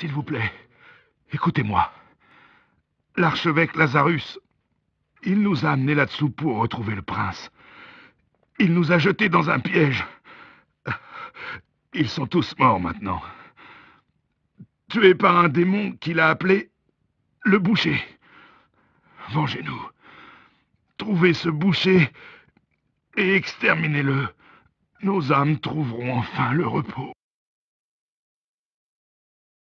s'il vous plaît. Écoutez-moi. L'archevêque Lazarus, il nous a amenés là-dessous pour retrouver le prince. Il nous a jetés dans un piège. Ils sont tous morts maintenant. Tués par un démon qu'il a appelé le boucher. Vengez-nous. Trouvez ce boucher et exterminez-le. Nos âmes trouveront enfin le repos.